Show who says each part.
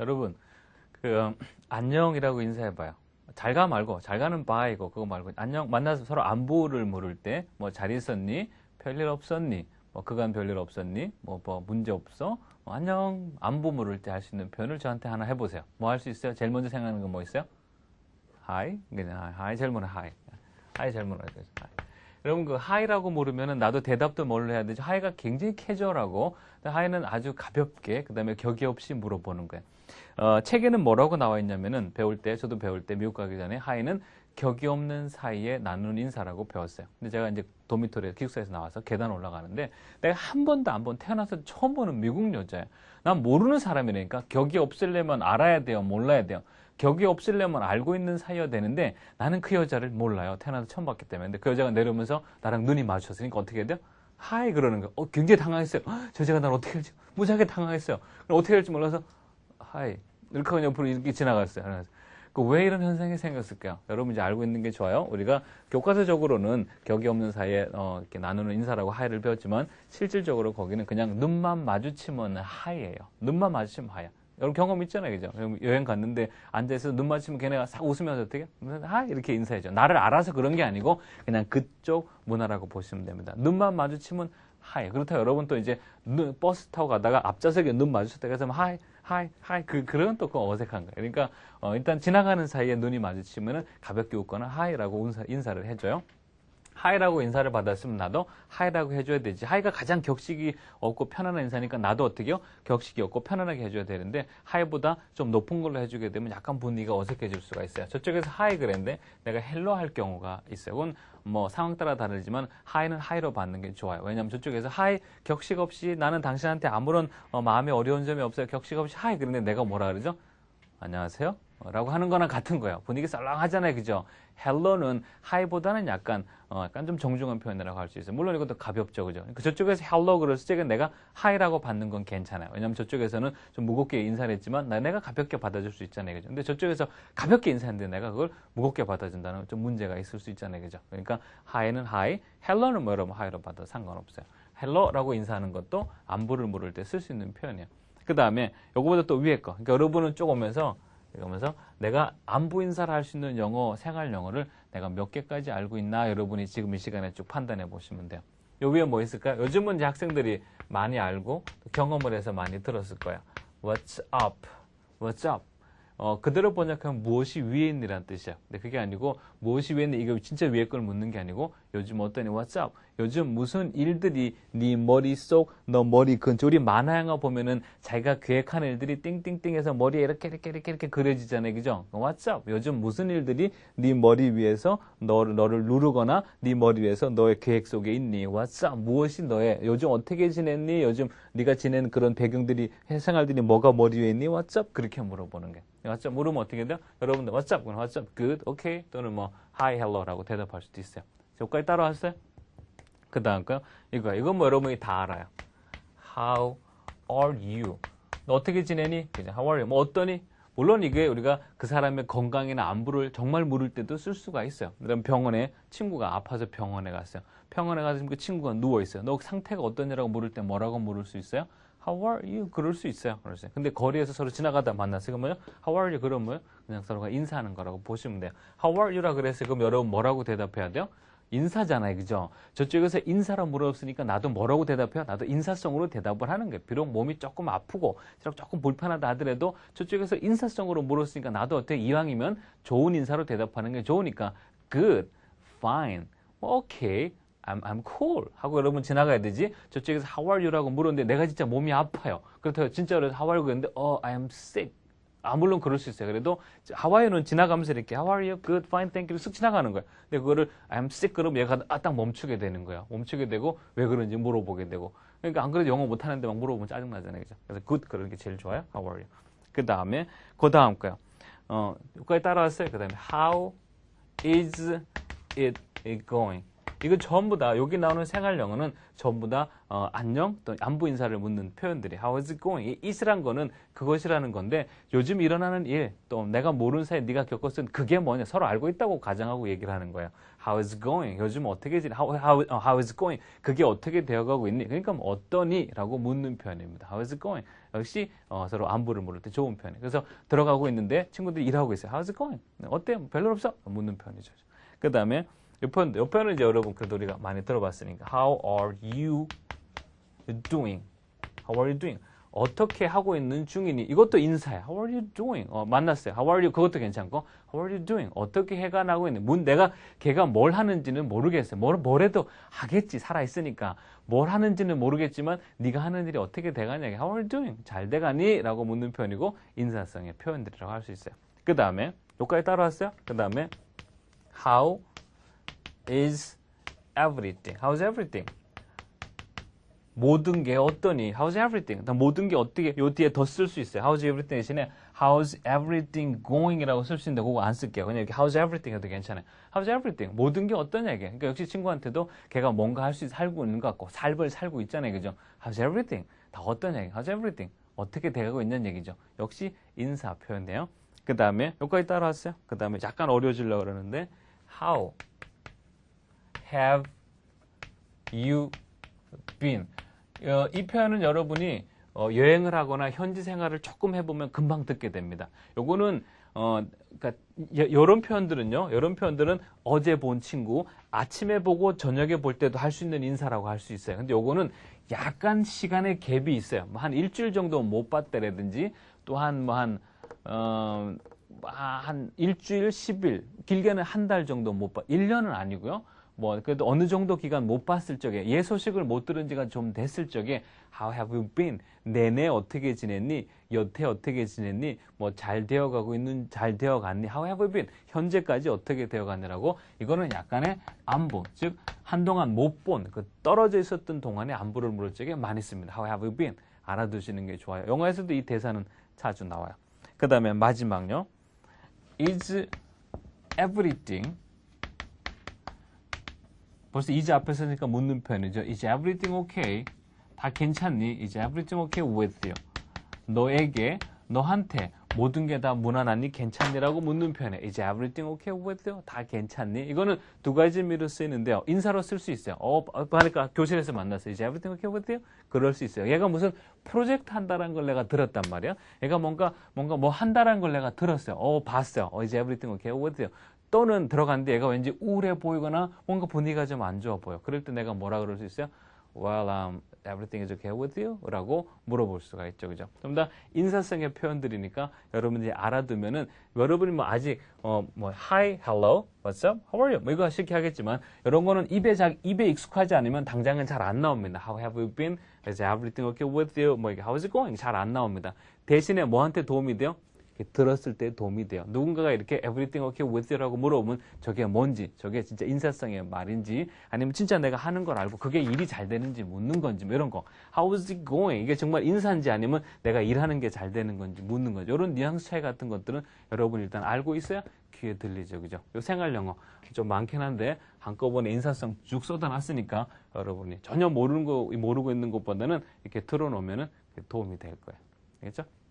Speaker 1: 여러분, 그, 음, 안녕이라고 인사해봐요. 잘가 말고, 잘 가는 바이고, 그거 말고, 안녕, 만나서 서로 안부를 물을 때, 뭐, 잘 있었니? 별일 없었니? 뭐, 그간 별일 없었니? 뭐, 뭐, 문제 없어? 뭐, 안녕, 안부 물을 때 할 수 있는 표현을 저한테 하나 해보세요. 뭐 할 수 있어요? 제일 먼저 생각하는건 뭐 있어요? 하이? 그냥 하이, 젊은 하이. 하이, 젊은 하이. 하이. 여러분 그 하이라고 모르면 나도 대답도 뭘로 해야 되지 하이가 굉장히 캐주얼하고 하이는 아주 가볍게 그다음에 격이 없이 물어보는 거예요. 어, 책에는 뭐라고 나와 있냐면은 배울 때 저도 배울 때 미국 가기 전에 하이는 격이 없는 사이에 나눈 인사라고 배웠어요. 근데 제가 이제 도미토리에 기숙사에서 나와서 계단 올라가는데 내가 한 번도 안 본 태어나서 처음 보는 미국 여자예요. 난 모르는 사람이니까 격이 없으려면 알아야 돼요, 몰라야 돼요. 격이 없으려면 알고 있는 사이여야 되는데 나는 그 여자를 몰라요. 태어나서 처음 봤기 때문에. 근데 그 여자가 내려오면서 나랑 눈이 마주쳤으니까 어떻게 해야 돼요? 하이 그러는 거. 요 어, 굉장히 당황했어요. 헉, 저 제가 날 어떻게 할지 무지하게 당황했어요. 그럼 어떻게 할지 몰라서 하이 이렇게 하고 옆으로 이렇게 지나갔어요. 그래서 그 왜 이런 현상이 생겼을까요? 여러분 이제 알고 있는 게 좋아요. 우리가 교과서적으로는 격이 없는 사이에 어, 이렇게 나누는 인사라고 하이를 배웠지만 실질적으로 거기는 그냥 눈만 마주치면 하이예요. 눈만 마주치면 하이야. 여러분 경험 있잖아요, 그죠? 여행 갔는데 앉아서 눈 마주치면 걔네가 싹 웃으면서 어떻게? 아 이렇게 인사해줘. 나를 알아서 그런 게 아니고 그냥 그쪽 문화라고 보시면 됩니다. 눈만 마주치면 하이. 그렇다고 여러분 또 이제 눈, 버스 타고 가다가 앞좌석에 눈 마주쳤다고 해서 하이, 하이, 하이. 그, 그런 또 그 어색한 거예요. 그러니까, 어, 일단 지나가는 사이에 눈이 마주치면은 가볍게 웃거나 하이라고 인사, 인사를 해줘요. 하이라고 인사를 받았으면 나도 하이라고 해줘야 되지. 하이가 가장 격식이 없고 편안한 인사니까 나도 어떻게요? 격식이 없고 편안하게 해줘야 되는데 하이보다 좀 높은 걸로 해주게 되면 약간 분위기가 어색해질 수가 있어요. 저쪽에서 하이 그랬는데 내가 헬로 할 경우가 있어요. 그건 뭐 상황 따라 다르지만 하이는 하이로 받는 게 좋아요. 왜냐하면 저쪽에서 하이 격식 없이 나는 당신한테 아무런 어, 마음에 어려운 점이 없어요. 격식 없이 하이 그랬데 내가 뭐라 그러죠? 안녕하세요. 라고 하는 거나 같은 거예요. 분위기 썰렁하잖아요. 그죠? 헬로는 하이보다는 약간, 어, 약간 좀 정중한 표현이라고 할 수 있어요. 물론 이것도 가볍죠. 그죠? 그 저쪽에서 헬로 그랬을 적에 그러니까 내가 하이라고 받는 건 괜찮아요. 왜냐면 저쪽에서는 좀 무겁게 인사를 했지만 나, 내가 가볍게 받아줄 수 있잖아요. 그죠? 근데 저쪽에서 가볍게 인사했는데 내가 그걸 무겁게 받아준다는 좀 문제가 있을 수 있잖아요. 그죠? 그러니까 하이는 하이, 헬로는 뭐이러면 하이로 받아도 상관없어요. 헬로라고 인사하는 것도 안부를 물을 때 쓸 수 있는 표현이에요. 그 다음에 요거보다 또 위에 거. 그러니까 여러분은 쭉 오면서 그러면서 내가 안부 인사를 할 수 있는 영어, 생활 영어를 내가 몇 개까지 알고 있나 여러분이 지금 이 시간에 쭉 판단해 보시면 돼요. 요 위에 뭐 있을까요? 요즘은 이제 학생들이 많이 알고 경험을 해서 많이 들었을 거야. What's up? What's up? 어, 그대로 번역하면 무엇이 위에 있느냐는 뜻이야. 근데 그게 아니고 무엇이 위에 있는 이거 진짜 위에 걸 묻는 게 아니고 요즘 어떠니 What's up? 요즘 무슨 일들이 네 머릿속 너 머리 근처리 우 만화 영화 보면은 자기가 계획한 일들이 띵띵띵해서 머리에 이렇게 이렇게 이렇게 이렇게 그려지잖아요. 그죠? What's up? 요즘 무슨 일들이 네 머리 위에서 너를 너를 누르거나 네 머리 위에서 너의 계획 속에 있니? What's up? 무엇이 너의 요즘 어떻게 지냈니? 요즘 네가 지낸 그런 배경들이 생활들이 뭐가 머리 위에 있니? What's up? 그렇게 물어보는 게. 왓츠업 네, 물으면 어떻게 돼요? 여러분들 왓츠업 그럼 왓츠업 good, 또는 뭐 hi, h e 라고 대답할 수도 있어요. 여기까지 따라하세요. 그 다음 거요. 이거 이건 뭐 여러분이 다 알아요. How are you? 너 어떻게 지내니? 그냥 How are you? 뭐 어떠니? 물론 이게 우리가 그 사람의 건강이나 안부를 정말 물을 때도 쓸 수가 있어요. 그럼 병원에 친구가 아파서 병원에 갔어요. 병원에 가서 그 친구가 누워 있어요. 너 상태가 어떠냐라고 물을 때 뭐라고 물을 수 있어요? How are you? 그럴 수 있어요. 그러세요. 근데 거리에서 서로 지나가다 만났어요. 그럼 뭐요? How are you? 그러면 그냥 서로가 인사하는 거라고 보시면 돼요. How are you라 그랬어요. 그럼 여러분 뭐라고 대답해야 돼요? 인사잖아요. 그죠? 저쪽에서 인사로 물어봤으니까 나도 뭐라고 대답해요? 나도 인사성으로 대답을 하는 거예요. 비록 몸이 조금 아프고 조금 불편하다 하더라도 저쪽에서 인사성으로 물었으니까 나도 어떻게 이왕이면 좋은 인사로 대답하는 게 좋으니까 good, fine, okay, I'm, I'm cool 하고 여러분 지나가야 되지 저쪽에서 How are you라고 물었는데 내가 진짜 몸이 아파요 그렇다고 진짜로 How are you 그랬는데 어, I am sick 아 물론 그럴 수 있어요 그래도 How are y o u 는 지나가면서 이렇게 How are you? Good, fine, thank you 쓱 지나가는 거예요 근데 그거를 I'm sick 그러면 얘가 아, 딱 멈추게 되는 거예요 멈추게 되고 왜 그런지 물어보게 되고 그러니까 안 그래도 영어 못하는데 막 물어보면 짜증나잖아요 그죠? 그래서 good 그런 게 제일 좋아요 How are you? 그 다음에 그 다음 거요 어, 여기까지 따라왔어요 그 다음에 How is it going? 이건 전부 다 여기 나오는 생활 영어는 전부 다 어, 안녕 또 안부 인사를 묻는 표현들이 how is it going? 이스란 거는 그것이라는 건데 요즘 일어나는 일 또 내가 모르는 사이 에 네가 겪었은 그게 뭐냐 서로 알고 있다고 가정하고 얘기를 하는 거예요. How is it going? 요즘 어떻게 지 how, how, 어, how is it going? 그게 어떻게 되어가고 있니? 그러니까 뭐 어떠니? 라고 묻는 표현입니다. How is it going? 역시 어, 서로 안부를 물을 때 좋은 표현이에요. 그래서 들어가고 있는데 친구들이 일하고 있어요. How is it going? 어때? 요 별로 없어? 묻는 표현이죠. 그 다음에 옆편, 옆편은 이제 여러분 그래도 우리가 많이 들어봤으니까 How are you doing? How are you doing? 어떻게 하고 있는 중이니? 이것도 인사야. How are you doing? 어, 만났어요. How are you? 그것도 괜찮고. How are you doing? 어떻게 해가나고 있는 문, 내가 걔가 뭘 하는지는 모르겠어요. 뭘, 뭘 해도 하겠지. 살아있으니까. 뭘 하는지는 모르겠지만 네가 하는 일이 어떻게 돼가냐. How are you doing? 잘 돼가니? 라고 묻는 표현이고 인사성의 표현들이라고 할 수 있어요. 그 다음에 여기까지 따라왔어요. 그 다음에 How is everything. How's everything? 모든 게 어떠니? How's everything? 모든 게 어떻게? 요 뒤에 더 쓸 수 있어요. How's everything 대신에 How's everything going이라고 쓸 수 있는데 그거 안 쓸게요. 그냥 이렇게 How's everything 해도 괜찮아요. How's everything? 모든 게 어떠냐 이게. 그러니까 역시 친구한테도 걔가 뭔가 할 수 살고 있는 것 같고 삶을 살고 있잖아요, 그죠? How's everything? 다 어떠냐 이게. How's everything? 어떻게 돼가고 있는 얘기죠. 역시 인사 표현이에요. 그 다음에 여기까지 따라왔어요. 그 다음에 약간 어려워지려고 그러는데 how have you been? 어, 이 표현은 여러분이 어, 여행을 하거나 현지 생활을 조금 해보면 금방 듣게 됩니다. 요거는 어, 그러니까 이런 표현들은요. 이런 표현들은 어제 본 친구, 아침에 보고 저녁에 볼 때도 할 수 있는 인사라고 할 수 있어요. 근데 요거는 약간 시간의 갭이 있어요. 뭐한 일주일 정도 못 봤다라든지 또한 뭐한 어, 뭐 한 일주일, 10일, 길게는 한 달 정도 못 봐. 1년은 아니고요. 뭐 그래도 어느 정도 기간 못 봤을 적에 얘 소식을 못 들은 지가 좀 됐을 적에 How have you been? 내내 어떻게 지냈니? 여태 어떻게 지냈니? 뭐 잘 되어가고 있는 잘 되어갔니? How have you been? 현재까지 어떻게 되어가느라고 이거는 약간의 안보 즉 한동안 못 본 그 떨어져 있었던 동안의 안부를 물을 적에 많이 씁니다. How have you been? 알아두시는 게 좋아요. 영화에서도 이 대사는 자주 나와요. 그 다음에 마지막요. Is everything 벌써 이제 앞에 서니까 묻는 편이죠. Is everything okay? 다 괜찮니? Is everything okay with you? 너에게, 너한테 모든 게 다 무난하니? 괜찮니라고 묻는 편에 Is everything okay with you? 다 괜찮니? 이거는 두 가지 의미로 쓰이는데요. 인사로 쓸 수 있어요. 어, 그러니까 교실에서 만났어. Is everything okay with you? 그럴 수 있어요. 얘가 무슨 프로젝트 한다는 걸 내가 들었단 말이야. 얘가 뭔가 뭔가 뭐 한다는 걸 내가 들었어요. 어, 봤어요. 어, Is everything okay with you? 또는 들어갔는데 얘가 왠지 우울해 보이거나 뭔가 분위기가 좀 안 좋아 보여. 그럴 때 내가 뭐라 그럴 수 있어요? Well, um, everything is okay with you? 라고 물어볼 수가 있죠. 그죠? 좀더 인사성의 표현들이니까 여러분들이 알아두면은 여러분이 뭐 아직 어, 뭐 hi, hello, what's up, how are you? 뭐 이거 쉽게 하겠지만 이런 거는 입에 자, 입에 익숙하지 않으면 당장은 잘 안 나옵니다. How have you been? Is everything okay with you? 뭐 이게 how's it going? 잘 안 나옵니다. 대신에 뭐한테 도움이 돼요? 들었을 때 도움이 돼요. 누군가가 이렇게 everything okay with you라고 물어보면 저게 뭔지, 저게 진짜 인사성의 말인지, 아니면 진짜 내가 하는 걸 알고 그게 일이 잘 되는지 묻는 건지 뭐 이런 거. How's it going? 이게 정말 인사인지 아니면 내가 일하는 게 잘 되는 건지 묻는 거죠. 이런 뉘앙스 차이 같은 것들은 여러분 일단 알고 있어야 귀에 들리죠. 그죠? 요 생활 영어 좀 많긴 한데 한꺼번에 인사성 쭉 쏟아놨으니까 여러분이 전혀 모르는 거 모르고 있는 것보다는 이렇게 틀어놓으면 도움이 될 거예요. 알겠죠?